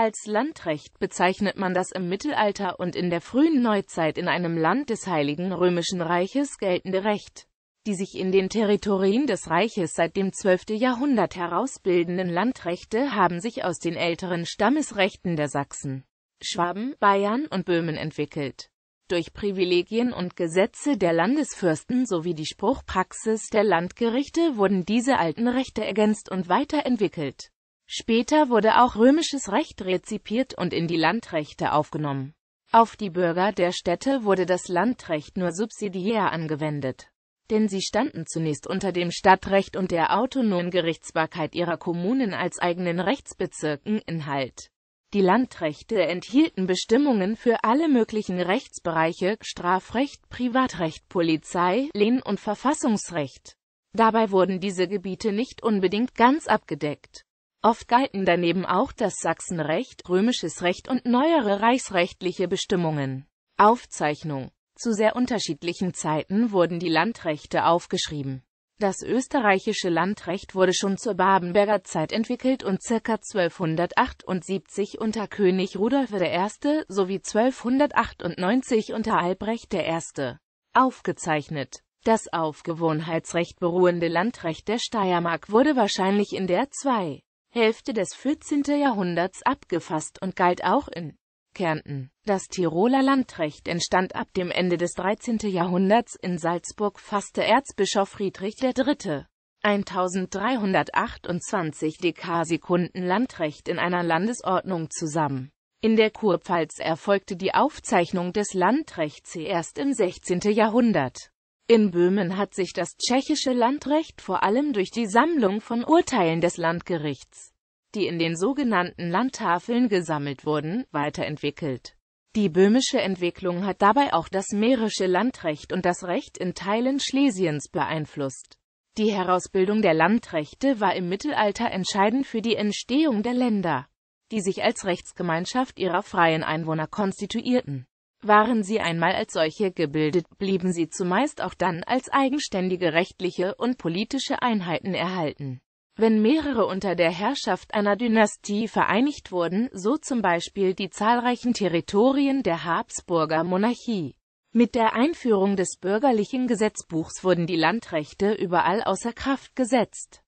Als Landrecht bezeichnet man das im Mittelalter und in der frühen Neuzeit in einem Land des Heiligen Römischen Reiches geltende Recht, die sich in den Territorien des Reiches seit dem 12. Jahrhundert herausbildenden Landrechte haben sich aus den älteren Stammesrechten der Sachsen, Schwaben, Bayern und Böhmen entwickelt. Durch Privilegien und Gesetze der Landesfürsten sowie die Spruchpraxis der Landgerichte wurden diese alten Rechte ergänzt und weiterentwickelt. Später wurde auch römisches Recht rezipiert und in die Landrechte aufgenommen. Auf die Bürger der Städte wurde das Landrecht nur subsidiär angewendet, denn sie standen zunächst unter dem Stadtrecht und der autonomen Gerichtsbarkeit ihrer Kommunen als eigenen Rechtsbezirken in Halt. Die Landrechte enthielten Bestimmungen für alle möglichen Rechtsbereiche Strafrecht, Privatrecht, Polizei, Lehn- und Verfassungsrecht. Dabei wurden diese Gebiete nicht unbedingt ganz abgedeckt. Oft galten daneben auch das Sachsenrecht, römisches Recht und neuere reichsrechtliche Bestimmungen. Aufzeichnung Zu sehr unterschiedlichen Zeiten wurden die Landrechte aufgeschrieben. Das österreichische Landrecht wurde schon zur Babenberger Zeit entwickelt und ca. 1278 unter König Rudolf I. sowie 1298 unter Albrecht I. aufgezeichnet. Das auf Gewohnheitsrecht beruhende Landrecht der Steiermark wurde wahrscheinlich in der 2. Hälfte des 14. Jahrhunderts abgefasst und galt auch in Kärnten. Das Tiroler Landrecht entstand ab dem Ende des 13. Jahrhunderts in Salzburg fasste Erzbischof Friedrich III. 1328 Dekarsekunden Landrecht in einer Landesordnung zusammen. In der Kurpfalz erfolgte die Aufzeichnung des Landrechts erst im 16. Jahrhundert in Böhmen hat sich das tschechische Landrecht vor allem durch die Sammlung von Urteilen des Landgerichts, die in den sogenannten Landtafeln gesammelt wurden, weiterentwickelt. Die böhmische Entwicklung hat dabei auch das mährische Landrecht und das Recht in Teilen Schlesiens beeinflusst. Die Herausbildung der Landrechte war im Mittelalter entscheidend für die Entstehung der Länder, die sich als Rechtsgemeinschaft ihrer freien Einwohner konstituierten. Waren sie einmal als solche gebildet, blieben sie zumeist auch dann als eigenständige rechtliche und politische Einheiten erhalten. Wenn mehrere unter der Herrschaft einer Dynastie vereinigt wurden, so zum Beispiel die zahlreichen Territorien der Habsburger Monarchie. Mit der Einführung des bürgerlichen Gesetzbuchs wurden die Landrechte überall außer Kraft gesetzt.